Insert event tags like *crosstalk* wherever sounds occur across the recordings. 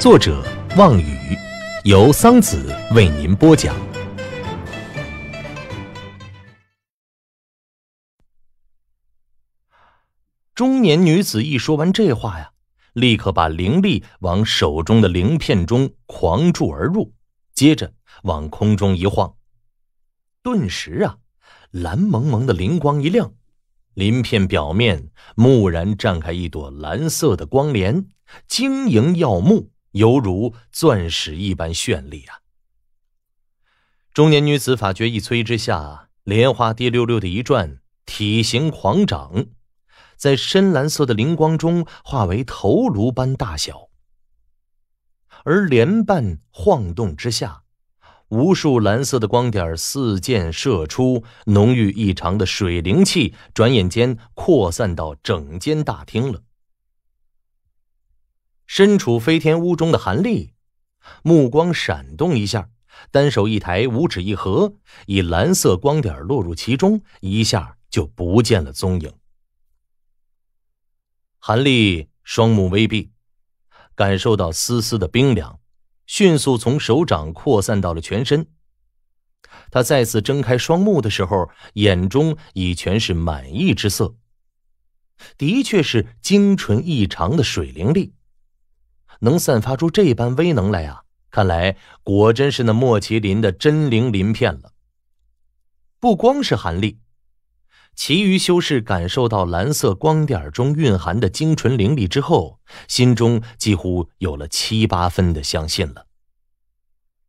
作者望雨，由桑子为您播讲。中年女子一说完这话呀，立刻把灵力往手中的鳞片中狂注而入，接着往空中一晃，顿时啊，蓝蒙蒙的灵光一亮，鳞片表面蓦然绽开一朵蓝色的光莲，晶莹耀目。犹如钻石一般绚丽啊！中年女子法诀一催之下，莲花滴溜溜的一转，体型狂长，在深蓝色的灵光中化为头颅般大小。而莲瓣晃动之下，无数蓝色的光点四溅射出，浓郁异常的水灵气，转眼间扩散到整间大厅了。身处飞天屋中的韩立，目光闪动一下，单手一抬，五指一合，以蓝色光点落入其中，一下就不见了踪影。韩立双目微闭，感受到丝丝的冰凉，迅速从手掌扩散到了全身。他再次睁开双目的时候，眼中已全是满意之色。的确是精纯异常的水灵力。能散发出这般威能来啊！看来果真是那莫麒麟的真灵鳞片了。不光是韩立，其余修士感受到蓝色光点中蕴含的精纯灵力之后，心中几乎有了七八分的相信了。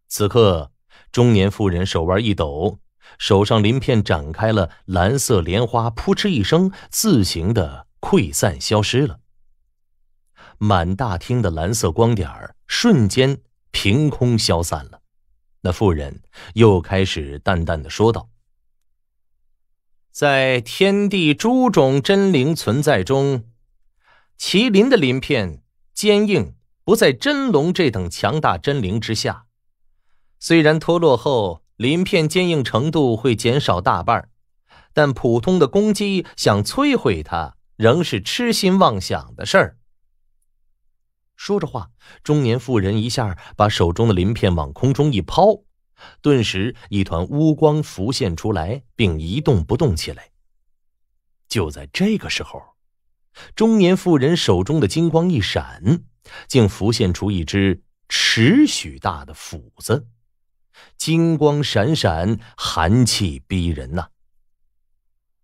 此刻，中年妇人手腕一抖，手上鳞片展开了蓝色莲花，扑哧一声，自行的溃散消失了。满大厅的蓝色光点瞬间凭空消散了，那妇人又开始淡淡的说道：“在天地诸种真灵存在中，麒麟的鳞片坚硬，不在真龙这等强大真灵之下。虽然脱落后鳞片坚硬程度会减少大半儿，但普通的攻击想摧毁它，仍是痴心妄想的事儿。”说着话，中年妇人一下把手中的鳞片往空中一抛，顿时一团乌光浮现出来，并一动不动起来。就在这个时候，中年妇人手中的金光一闪，竟浮现出一只尺许大的斧子，金光闪闪，寒气逼人呐。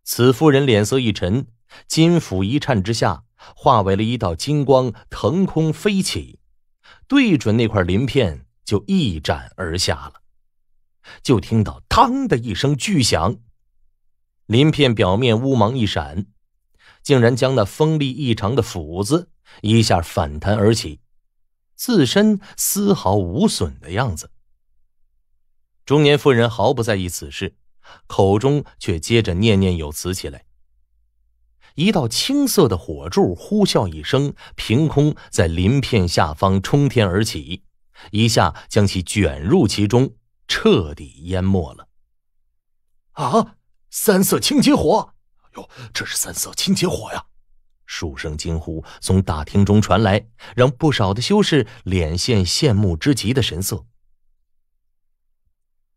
此妇人脸色一沉，金斧一颤之下。化为了一道金光，腾空飞起，对准那块鳞片就一斩而下了。就听到“嘡”的一声巨响，鳞片表面乌芒一闪，竟然将那锋利异常的斧子一下反弹而起，自身丝毫无损的样子。中年妇人毫不在意此事，口中却接着念念有词起来。一道青色的火柱呼啸一声，凭空在鳞片下方冲天而起，一下将其卷入其中，彻底淹没了。啊！三色清洁火！哎呦，这是三色清洁火呀！数声惊呼从大厅中传来，让不少的修士脸现羡慕之极的神色。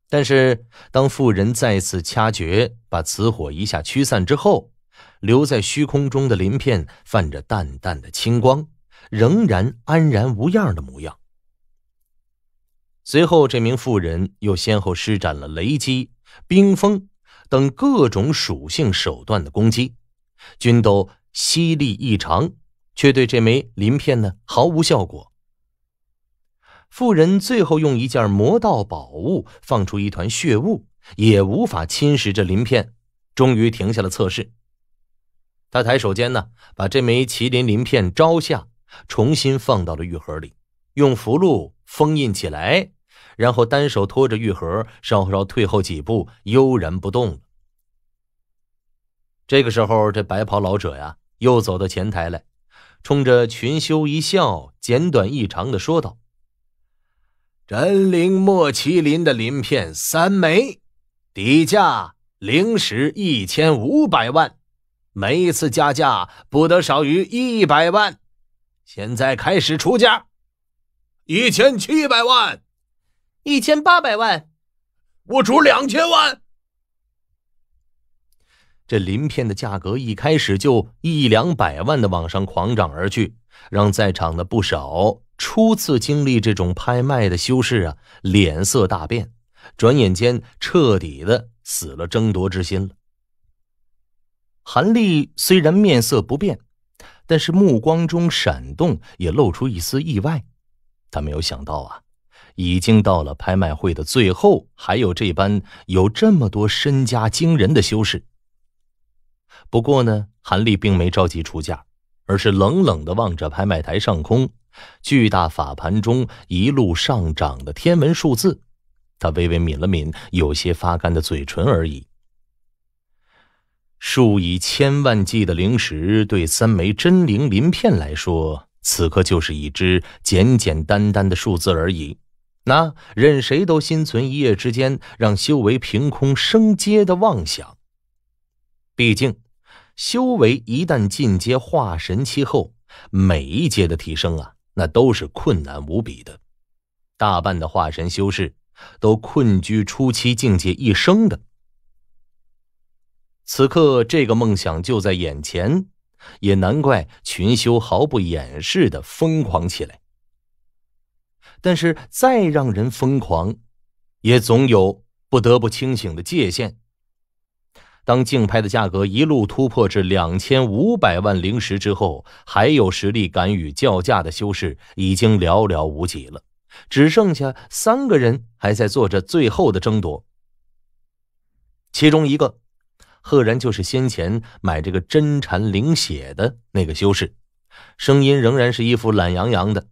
但是，当妇人再次掐诀，把此火一下驱散之后。留在虚空中的鳞片泛着淡淡的青光，仍然安然无恙的模样。随后，这名妇人又先后施展了雷击、冰封等各种属性手段的攻击，均都犀利异常，却对这枚鳞片呢毫无效果。妇人最后用一件魔道宝物放出一团血雾，也无法侵蚀这鳞片，终于停下了测试。他抬手间呢，把这枚麒麟鳞片招下，重新放到了玉盒里，用符箓封印起来，然后单手托着玉盒，稍稍退后几步，悠然不动了。这个时候，这白袍老者呀，又走到前台来，冲着群修一笑，简短异常的说道：“真灵墨麒麟的鳞片三枚，底价灵石一千五百万。”每一次加价不得少于一百万，现在开始出价，一千七百万，一千八百万，我出两千万。这鳞片的价格一开始就一两百万的往上狂涨而去，让在场的不少初次经历这种拍卖的修士啊，脸色大变，转眼间彻底的死了争夺之心了。韩立虽然面色不变，但是目光中闪动，也露出一丝意外。他没有想到啊，已经到了拍卖会的最后，还有这般有这么多身家惊人的修士。不过呢，韩立并没着急出价，而是冷冷的望着拍卖台上空，巨大法盘中一路上涨的天文数字，他微微抿了抿有些发干的嘴唇而已。数以千万计的灵石，对三枚真灵鳞片来说，此刻就是一只简简单单的数字而已。那任谁都心存一夜之间让修为凭空升阶的妄想。毕竟，修为一旦进阶化神期后，每一阶的提升啊，那都是困难无比的。大半的化神修士，都困居初期境界一生的。此刻，这个梦想就在眼前，也难怪群修毫不掩饰的疯狂起来。但是，再让人疯狂，也总有不得不清醒的界限。当竞拍的价格一路突破至两千五百万灵石之后，还有实力敢与叫价的修士已经寥寥无几了，只剩下三个人还在做着最后的争夺，其中一个。赫然就是先前买这个真蝉灵血的那个修士，声音仍然是一副懒洋洋的。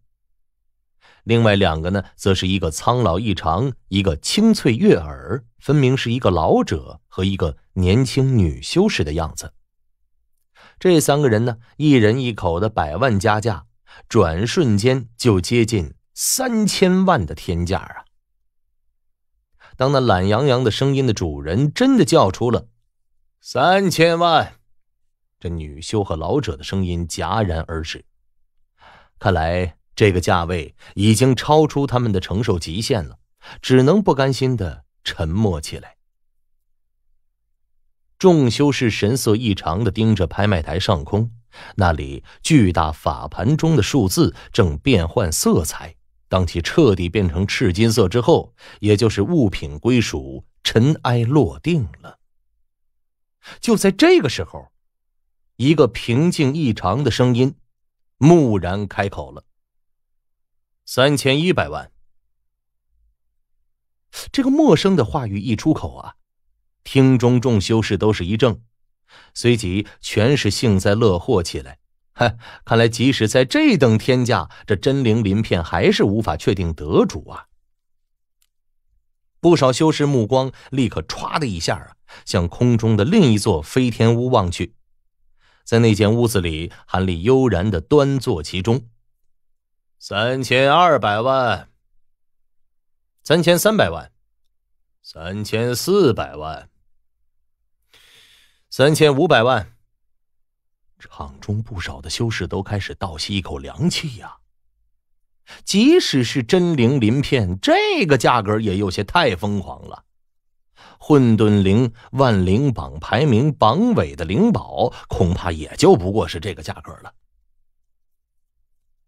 另外两个呢，则是一个苍老异常，一个清脆悦耳，分明是一个老者和一个年轻女修士的样子。这三个人呢，一人一口的百万加价，转瞬间就接近三千万的天价啊！当那懒洋洋的声音的主人真的叫出了。三千万！这女修和老者的声音戛然而止。看来这个价位已经超出他们的承受极限了，只能不甘心的沉默起来。众修士神色异常的盯着拍卖台上空，那里巨大法盘中的数字正变换色彩。当其彻底变成赤金色之后，也就是物品归属尘埃落定了。就在这个时候，一个平静异常的声音，蓦然开口了：“三千一百万。”这个陌生的话语一出口啊，厅中众修士都是一怔，随即全是幸灾乐祸起来。嗨，*laughs* 看来即使在这等天价，这真灵鳞片还是无法确定得主啊！不少修士目光立刻歘的一下啊。向空中的另一座飞天屋望去，在那间屋子里，韩立悠然的端坐其中。三千二百万，三千三百万，三千四百万，三千五百万。场中不少的修士都开始倒吸一口凉气呀！即使是真灵鳞片，这个价格也有些太疯狂了。混沌灵万灵榜排名榜尾的灵宝，恐怕也就不过是这个价格了。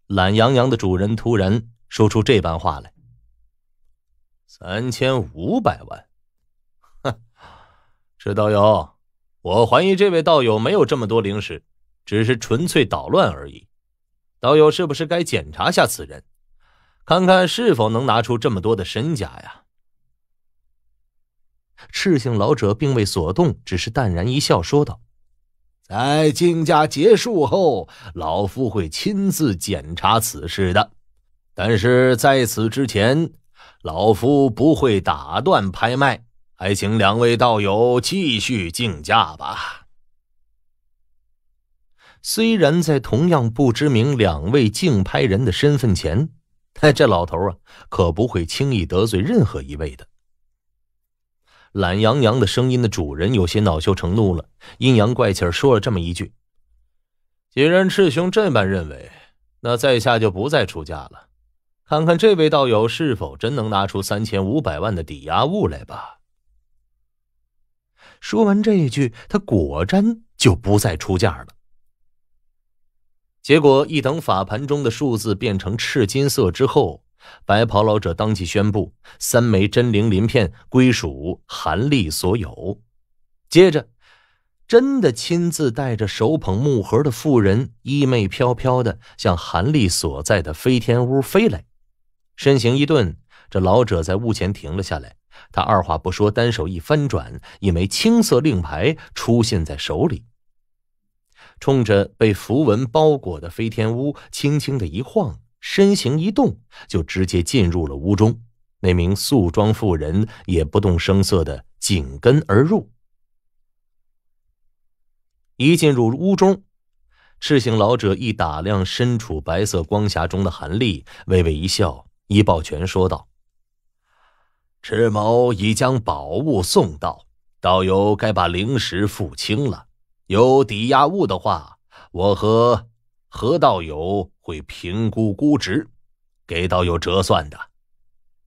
懒洋洋的主人突然说出这般话来：“三千五百万，哼，这道友，我怀疑这位道友没有这么多灵石，只是纯粹捣乱而已。道友是不是该检查下此人，看看是否能拿出这么多的身家呀？”赤姓老者并未所动，只是淡然一笑，说道：“在竞价结束后，老夫会亲自检查此事的。但是在此之前，老夫不会打断拍卖，还请两位道友继续竞价吧。”虽然在同样不知名两位竞拍人的身份前，但 *laughs* 这老头啊，可不会轻易得罪任何一位的。懒洋洋的声音的主人有些恼羞成怒了，阴阳怪气说了这么一句：“既然赤兄这般认为，那在下就不再出价了，看看这位道友是否真能拿出三千五百万的抵押物来吧。”说完这一句，他果真就不再出价了。结果，一等法盘中的数字变成赤金色之后。白袍老者当即宣布：“三枚真灵鳞片归属韩立所有。”接着，真的亲自带着手捧木盒的妇人，衣袂飘飘的向韩立所在的飞天屋飞来。身形一顿，这老者在屋前停了下来。他二话不说，单手一翻转，一枚青色令牌出现在手里，冲着被符文包裹的飞天屋轻轻的一晃。身形一动，就直接进入了屋中。那名素装妇人也不动声色的紧跟而入。一进入屋中，赤姓老者一打量身处白色光霞中的韩立，微微一笑，一抱拳说道：“赤某已将宝物送到，道友该把灵石付清了。有抵押物的话，我和……”何道友会评估估值，给道友折算的。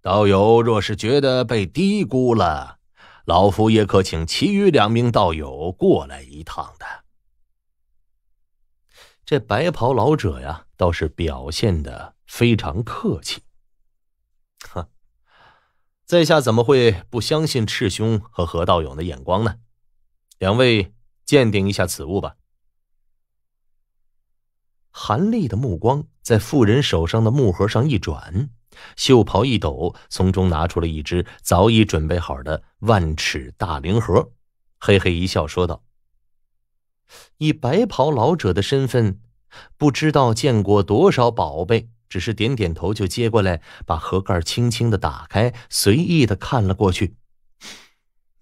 道友若是觉得被低估了，老夫也可请其余两名道友过来一趟的。这白袍老者呀，倒是表现的非常客气。哼，在下怎么会不相信赤兄和何道友的眼光呢？两位鉴定一下此物吧。韩立的目光在妇人手上的木盒上一转，袖袍一抖，从中拿出了一只早已准备好的万尺大灵盒，嘿嘿一笑说道：“以白袍老者的身份，不知道见过多少宝贝，只是点点头就接过来，把盒盖轻轻的打开，随意的看了过去。”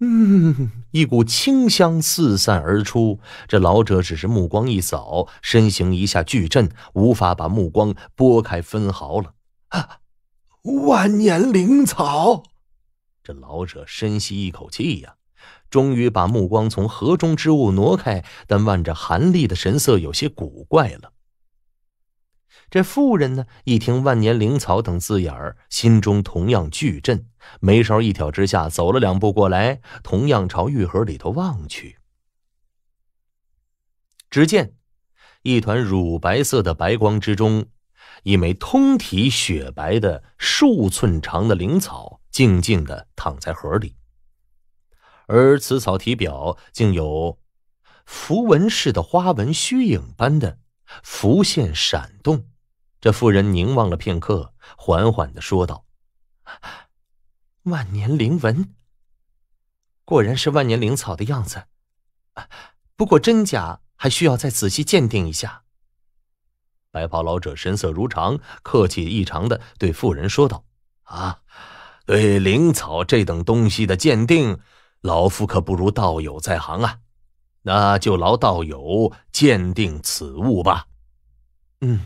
嗯，一股清香四散而出。这老者只是目光一扫，身形一下巨震，无法把目光拨开分毫了。万年灵草，这老者深吸一口气呀，终于把目光从河中之物挪开，但望着韩立的神色，有些古怪了。这妇人呢，一听“万年灵草”等字眼儿，心中同样巨震，眉梢一挑之下，走了两步过来，同样朝玉盒里头望去。只见一团乳白色的白光之中，一枚通体雪白的数寸长的灵草静静的躺在盒里，而此草体表竟有符文似的花纹，虚影般的浮现闪动。这妇人凝望了片刻，缓缓的说道：“万年灵纹，果然是万年灵草的样子。不过真假还需要再仔细鉴定一下。”白袍老者神色如常，客气异常的对妇人说道：“啊，对灵草这等东西的鉴定，老夫可不如道友在行啊。那就劳道友鉴定此物吧。”嗯。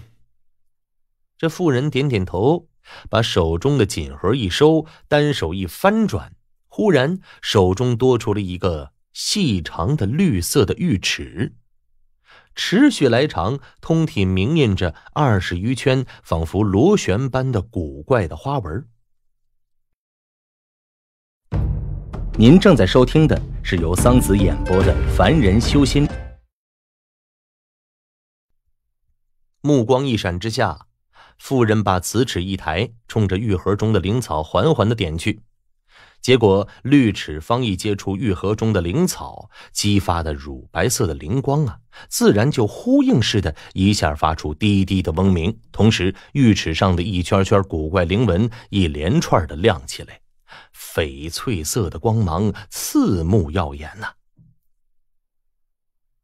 这妇人点点头，把手中的锦盒一收，单手一翻转，忽然手中多出了一个细长的绿色的玉尺，持续来长，通体明印着二十余圈仿佛螺旋般的古怪的花纹。您正在收听的是由桑梓演播的《凡人修仙》。目光一闪之下。妇人把瓷尺一抬，冲着玉盒中的灵草缓缓的点去，结果绿尺方一接触玉盒中的灵草，激发的乳白色的灵光啊，自然就呼应似的，一下发出滴滴的嗡鸣，同时玉尺上的一圈圈古怪灵纹一连串的亮起来，翡翠色的光芒刺目耀眼呐。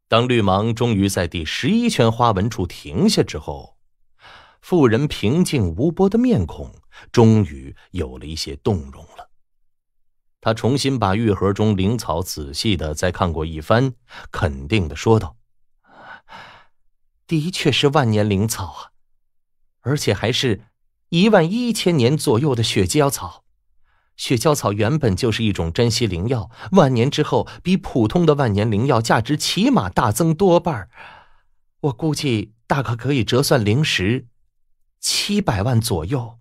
当绿芒终于在第十一圈花纹处停下之后。妇人平静无波的面孔，终于有了一些动容了。他重新把玉盒中灵草仔细的再看过一番，肯定的说道：“的确是万年灵草啊，而且还是一万一千年左右的雪娇草。雪娇草原本就是一种珍稀灵药，万年之后，比普通的万年灵药价值起码大增多半我估计，大可可以折算灵石。”七百万左右。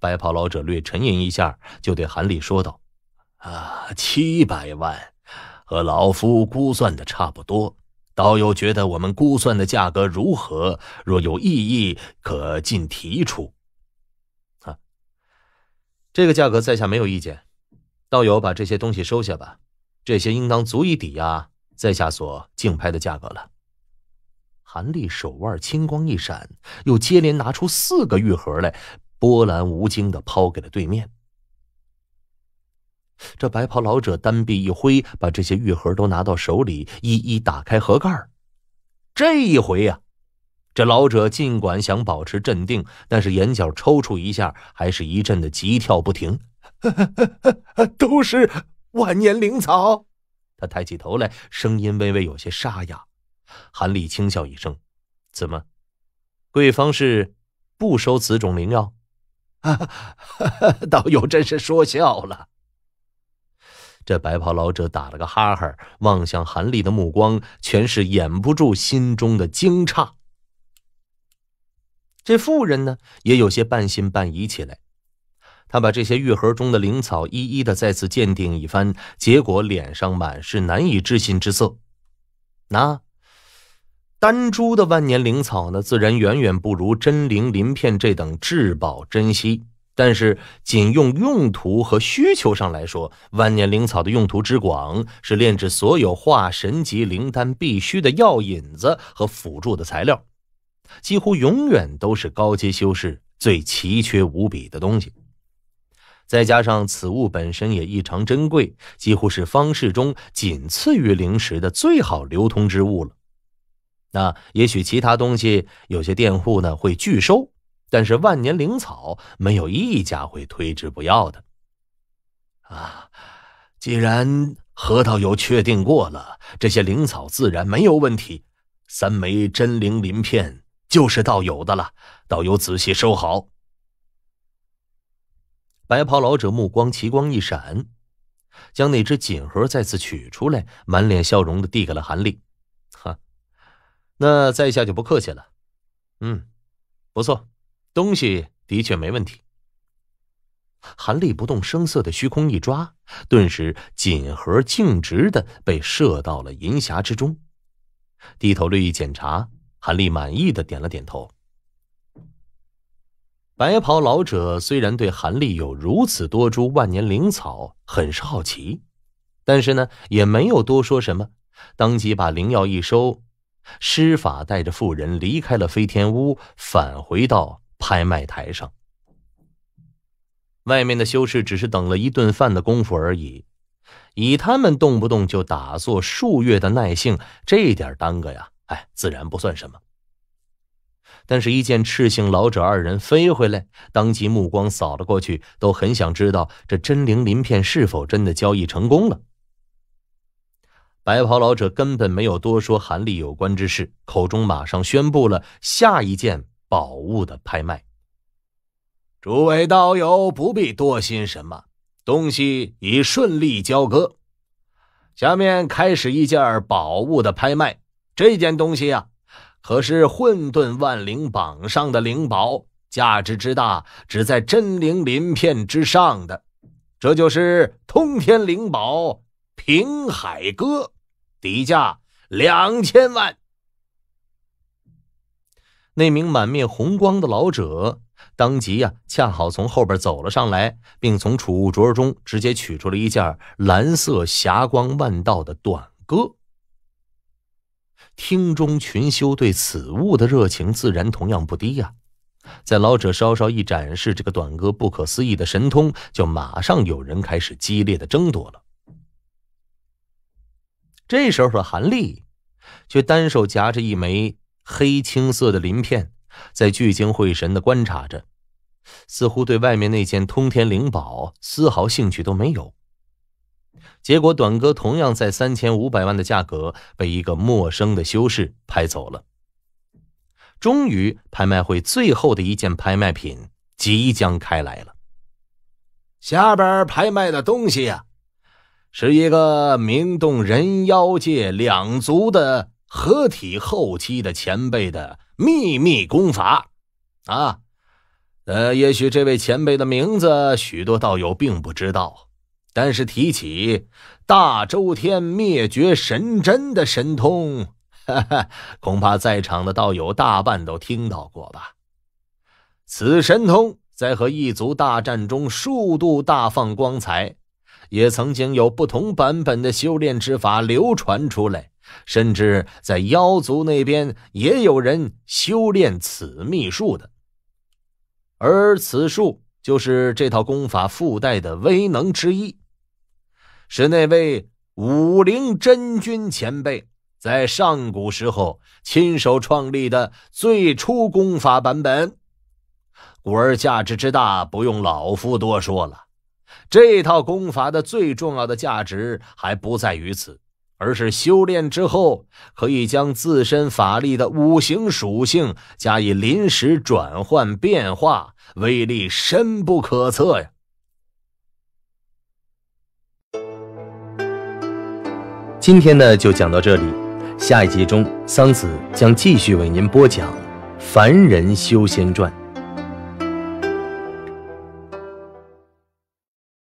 白袍老者略沉吟一下，就对韩立说道：“啊，七百万，和老夫估算的差不多。道友觉得我们估算的价格如何？若有异议，可尽提出。”啊，这个价格在下没有意见，道友把这些东西收下吧。这些应当足以抵押在下所竞拍的价格了。韩立手腕青光一闪，又接连拿出四个玉盒来，波澜无惊的抛给了对面。这白袍老者单臂一挥，把这些玉盒都拿到手里，一一打开盒盖这一回呀，这老者尽管想保持镇定，但是眼角抽搐一下，还是一阵的急跳不停。*laughs* 都是万年灵草，他抬起头来，声音微微有些沙哑。韩立轻笑一声：“怎么，贵方是不收此种灵药？”“哈哈，道友真是说笑了。”这白袍老者打了个哈哈，望向韩立的目光全是掩不住心中的惊诧。这妇人呢，也有些半信半疑起来。他把这些玉盒中的灵草一一的再次鉴定一番，结果脸上满是难以置信之色。那……丹珠的万年灵草呢，自然远远不如真灵鳞片这等至宝珍稀。但是，仅用用途和需求上来说，万年灵草的用途之广，是炼制所有化神级灵丹必须的药引子和辅助的材料，几乎永远都是高阶修士最奇缺无比的东西。再加上此物本身也异常珍贵，几乎是方士中仅次于灵石的最好流通之物了。那也许其他东西有些店户呢会拒收，但是万年灵草没有一家会推之不要的。啊，既然核桃油确定过了，这些灵草自然没有问题。三枚真灵鳞片就是道友的了，道友仔细收好。白袍老者目光奇光一闪，将那只锦盒再次取出来，满脸笑容的递给了韩立。那在下就不客气了。嗯，不错，东西的确没问题。韩立不动声色的虚空一抓，顿时锦盒径直的被射到了银匣之中。低头略一检查，韩立满意的点了点头。白袍老者虽然对韩立有如此多株万年灵草很是好奇，但是呢，也没有多说什么，当即把灵药一收。施法带着妇人离开了飞天屋，返回到拍卖台上。外面的修士只是等了一顿饭的功夫而已，以他们动不动就打坐数月的耐性，这点耽搁呀，哎，自然不算什么。但是，一见赤姓老者二人飞回来，当即目光扫了过去，都很想知道这真灵鳞片是否真的交易成功了。白袍老者根本没有多说韩立有关之事，口中马上宣布了下一件宝物的拍卖。诸位道友不必多心，什么东西已顺利交割。下面开始一件宝物的拍卖。这件东西呀，可是混沌万灵榜上的灵宝，价值之大，只在真灵鳞片之上的。这就是通天灵宝平海歌。底价两千万。那名满面红光的老者当即呀，恰好从后边走了上来，并从储物桌中直接取出了一件蓝色霞光万道的短歌。厅中群修对此物的热情自然同样不低呀，在老者稍稍一展示这个短歌不可思议的神通，就马上有人开始激烈的争夺了。这时候的韩立，却单手夹着一枚黑青色的鳞片，在聚精会神的观察着，似乎对外面那件通天灵宝丝毫兴趣都没有。结果短歌同样在三千五百万的价格被一个陌生的修士拍走了。终于，拍卖会最后的一件拍卖品即将开来了，下边拍卖的东西呀。是一个名动人妖界两族的合体后期的前辈的秘密功法，啊，呃，也许这位前辈的名字许多道友并不知道，但是提起大周天灭绝神针的神通，哈哈，恐怕在场的道友大半都听到过吧。此神通在和异族大战中数度大放光彩。也曾经有不同版本的修炼之法流传出来，甚至在妖族那边也有人修炼此秘术的。而此术就是这套功法附带的威能之一，是那位武灵真君前辈在上古时候亲手创立的最初功法版本，故而价值之大，不用老夫多说了。这套功法的最重要的价值还不在于此，而是修炼之后可以将自身法力的五行属性加以临时转换变化，威力深不可测呀！今天呢就讲到这里，下一集中桑梓将继续为您播讲《凡人修仙传》。